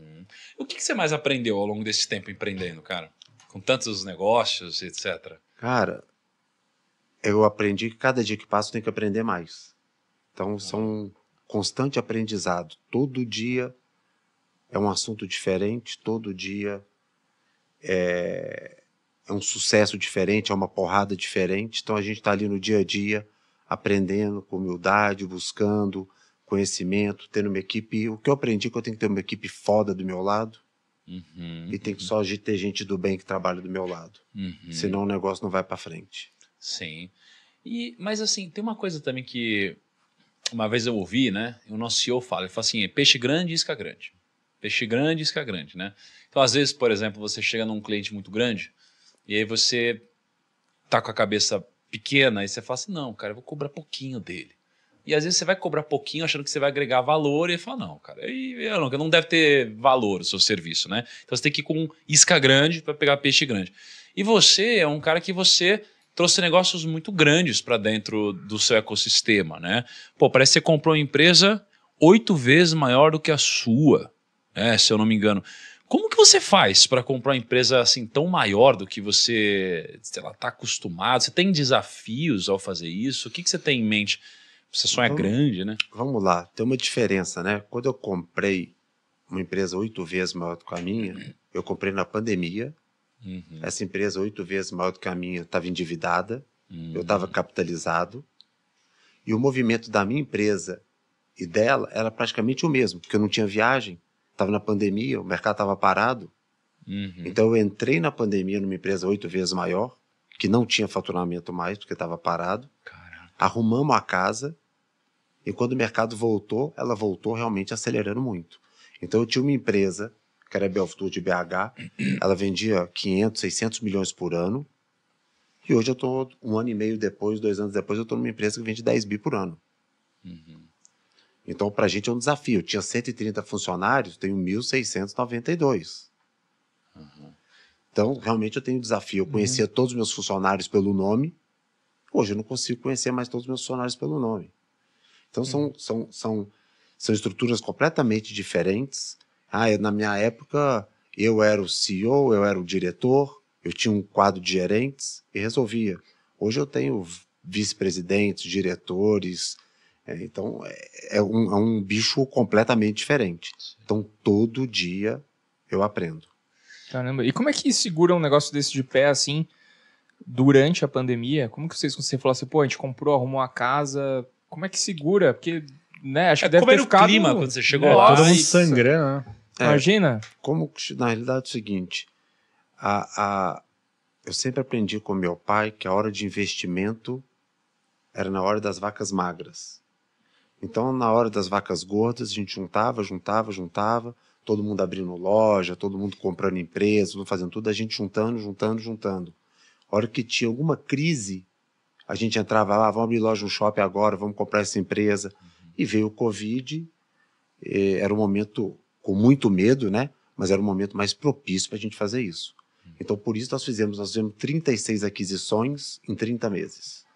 Uhum. O que, que você mais aprendeu ao longo desse tempo empreendendo, cara? Com tantos negócios, etc. Cara, eu aprendi que cada dia que passa tem que aprender mais. Então, uhum. são um constante aprendizado. Todo dia é um assunto diferente, todo dia é, é um sucesso diferente, é uma porrada diferente. Então, a gente está ali no dia a dia, aprendendo com humildade, buscando, conhecimento, tendo uma equipe. O que eu aprendi é que eu tenho que ter uma equipe foda do meu lado. Uhum, e tem que uhum. só ter gente do bem que trabalha do meu lado. Uhum. Senão o negócio não vai para frente. Sim. E, mas assim, tem uma coisa também que uma vez eu ouvi, né? O nosso CEO fala, ele fala assim, peixe grande, isca grande. Peixe grande, isca grande, né? Então, às vezes, por exemplo, você chega num cliente muito grande e aí você tá com a cabeça pequena e você fala assim, não, cara, eu vou cobrar pouquinho dele. E às vezes você vai cobrar pouquinho achando que você vai agregar valor e fala, não, cara, eu não, não deve ter valor o seu serviço, né? Então você tem que ir com isca grande para pegar peixe grande. E você é um cara que você trouxe negócios muito grandes para dentro do seu ecossistema, né? Pô, parece que você comprou uma empresa oito vezes maior do que a sua, né? Se eu não me engano. Como que você faz para comprar uma empresa assim tão maior do que você, está acostumado? Você tem desafios ao fazer isso? O que, que você tem em mente você sonha é grande, né? Vamos lá, tem uma diferença, né? Quando eu comprei uma empresa oito vezes maior do que a minha, eu comprei na pandemia. Uhum. Essa empresa oito vezes maior do que a minha estava endividada, uhum. eu estava capitalizado. E o movimento da minha empresa e dela era praticamente o mesmo, porque eu não tinha viagem, estava na pandemia, o mercado estava parado. Uhum. Então eu entrei na pandemia numa empresa oito vezes maior, que não tinha faturamento mais, porque estava parado. Caraca. Arrumamos a casa, e quando o mercado voltou, ela voltou realmente acelerando muito. Então eu tinha uma empresa, que era a Belfutur de BH, ela vendia 500, 600 milhões por ano. E hoje eu estou, um ano e meio depois, dois anos depois, eu estou numa empresa que vende 10 bi por ano. Uhum. Então, para a gente é um desafio. Eu tinha 130 funcionários, tenho 1.692. Uhum. Então, realmente eu tenho um desafio. Eu uhum. conhecia uhum. todos os meus funcionários pelo nome. Hoje eu não consigo conhecer mais todos os meus funcionários pelo nome. Então são, uhum. são, são, são estruturas completamente diferentes. Ah, na minha época eu era o CEO, eu era o diretor, eu tinha um quadro de gerentes e resolvia. Hoje eu tenho vice-presidentes, diretores. É, então é, é, um, é um bicho completamente diferente. Então todo dia eu aprendo. Caramba, e como é que segura um negócio desse de pé assim durante a pandemia? Como que vocês, conseguiram falar assim, pô, a gente comprou, arrumou a casa, como é que segura? Porque, né, acho é, que deve como ter era ficado... o clima quando você chegou lá. Todo mundo sangrando, né? é. Imagina. Como, na realidade, é o seguinte, a, a, eu sempre aprendi com meu pai que a hora de investimento era na hora das vacas magras. Então, na hora das vacas gordas, a gente juntava, juntava, juntava, todo mundo abrindo loja, todo mundo comprando empresa, fazendo tudo, a gente juntando, juntando, juntando. A hora que tinha alguma crise, a gente entrava lá, vamos abrir loja no shopping agora, vamos comprar essa empresa. E veio o Covid, era um momento com muito medo, né? Mas era um momento mais propício para a gente fazer isso. Então, por isso nós fizemos, nós fizemos 36 aquisições em 30 meses.